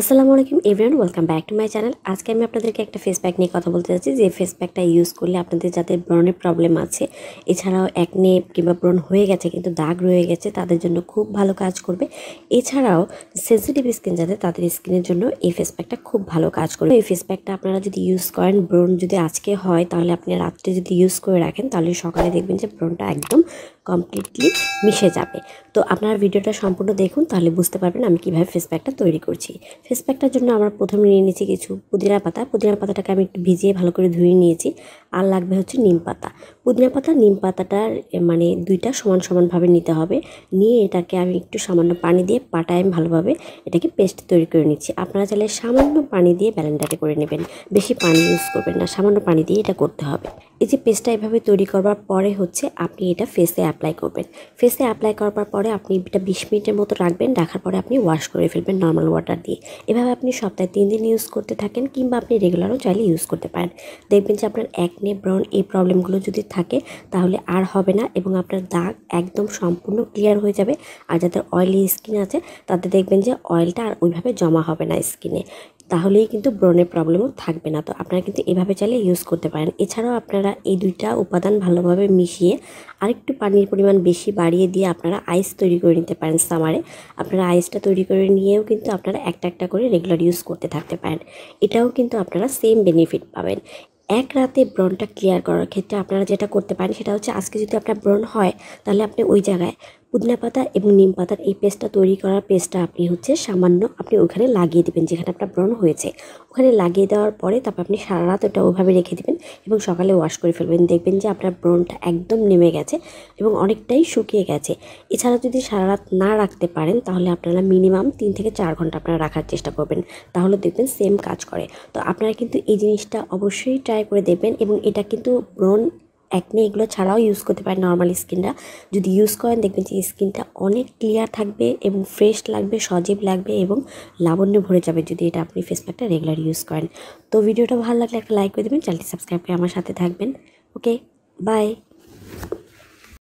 আসসালামু আলাইকুম everyone welcome back to my channel আজকে আমি আপনাদেরকে একটা ফেস প্যাক নিয়ে কথা বলতে চাচ্ছি যে ফেস প্যাকটা ইউজ করলে আপনাদের যাদের ব্রণের প্রবলেম আছে এছাড়াও একনে কিংবা ব্রণ হয়ে গেছে কিন্তু দাগ রয়ে গেছে তাদের জন্য খুব ভালো কাজ করবে এছাড়াও সেন্সিটিভ স্কিন যাদের তাদের স্কিনের জন্য এই ফেস প্যাকটা খুব ভালো কাজ করবে এই ফেস প্যাকটা আপনারা যদি ইউজ করেন ব্রণ যদি আজকে হয় তাহলে আপনি রাত্রে যদি ইউজ করে রাখেন তাহলে সকালে দেখবেন যে ব্রণটা একদম কমপ্লিটলি মিশে যাবে তো আপনারা ভিডিওটা সম্পূর্ণ দেখুন তাহলে বুঝতে পারবেন আমি কীভাবে ফেস প্যাকটা তৈরি করছি ফেস প্যাকটার জন্য আমরা প্রথমে নিয়ে নিয়েছি কিছু পুদিনা পাতা পুদিনা পাতাটাকে আমি একটু ভিজিয়ে ভালো করে ধুয়ে নিয়েছি আর লাগবে হচ্ছে নিম পাতা পুদিনা পাতা নিম পাতাটার মানে দুইটা সমান সমানভাবে নিতে হবে নিয়ে এটাকে আমি একটু সামান্য পানি দিয়ে পাটায় আমি ভালোভাবে এটাকে পেস্ট তৈরি করে নিচ্ছি আপনারা চাইলে সামান্য পানি দিয়ে ব্যালেন্ডারে করে নেবেন বেশি পানি ইউজ করবেন না সামান্য পানি দিয়ে এটা করতে হবে এই যে পেস্টটা এভাবে তৈরি করবার পরে হচ্ছে আপনি এটা ফেসে অ্যাপ্লাই করবেন ফেসে অ্যাপ্লাই করবার পরে আপনি এটা বিশ মিনিটের মতো রাখবেন রাখার পরে আপনি ওয়াশ করে ফেলবেন নর্মাল ওয়াটার দিয়ে এভাবে আপনি সপ্তাহে তিন দিন ইউজ করতে থাকেন কিংবা আপনি রেগুলারও চাইলে ইউজ করতে পারেন দেখবেন যে আপনার একনে ব্রন এই প্রবলেমগুলো যদি থাকে তাহলে আর হবে না এবং আপনার দাগ একদম সম্পূর্ণ ক্লিয়ার হয়ে যাবে আর যাদের অয়েলি স্কিন আছে তাদের দেখবেন যে অয়েলটা আর ওইভাবে জমা হবে না স্কিনে তাহলেই কিন্তু ব্রণের প্রবলেমও থাকবে না তো আপনারা কিন্তু এভাবে চাইলে ইউজ করতে পারেন এছাড়াও আপনারা এই দুইটা উপাদান ভালোভাবে মিশিয়ে আরেকটু পানির পরিমাণ বেশি বাড়িয়ে দিয়ে আপনারা আইস তৈরি করে নিতে পারেন সামারে আপনারা আইসটা তৈরি করে নিয়েও কিন্তু আপনারা একটা একটা করে রেগুলার ইউজ করতে থাকতে পারেন এটাও কিন্তু আপনারা সেম বেনিফিট পাবেন এক রাতে ব্রণটা ক্লিয়ার করার ক্ষেত্রে আপনারা যেটা করতে পারেন সেটা হচ্ছে আজকে যদি আপনার ব্রণ হয় তাহলে আপনি ওই জায়গায় পুদিনা পাতা এবং নিম পাতার এই পেস্টটা তৈরি করার পেস্টটা আপনি হচ্ছে সামান্য আপনি ওখানে লাগিয়ে দেবেন যেখানে আপনার ব্রণ হয়েছে ওখানে লাগিয়ে দেওয়ার পরে তারপর আপনি সারা রাত ওটা ওভাবে রেখে দেবেন এবং সকালে ওয়াশ করে ফেলবেন দেখবেন যে আপনার ব্রণটা একদম নেমে গেছে এবং অনেকটাই শুকিয়ে গেছে এছাড়া যদি সারা রাত না রাখতে পারেন তাহলে আপনারা মিনিমাম তিন থেকে চার ঘন্টা আপনারা রাখার চেষ্টা করবেন তাহলে দেখবেন সেম কাজ করে তো আপনারা কিন্তু এই জিনিসটা অবশ্যই ট্রাই করে দেবেন এবং এটা কিন্তু ব্রণ অ্যাকনি এগুলো ছাড়াও ইউজ করতে পারেন নর্মাল স্কিনটা যদি ইউজ করেন দেখবেন যে স্কিনটা অনেক ক্লিয়ার থাকবে এবং ফ্রেশ লাগবে সজীব লাগবে এবং লাবণ্য ভরে যাবে যদি এটা আপনি ফেস প্যাকটা রেগুলার ইউজ করেন তো ভিডিওটা ভালো লাগলে একটা লাইক করে দেবেন চ্যানেলটি সাবস্ক্রাইব করে আমার সাথে থাকবেন ওকে বাই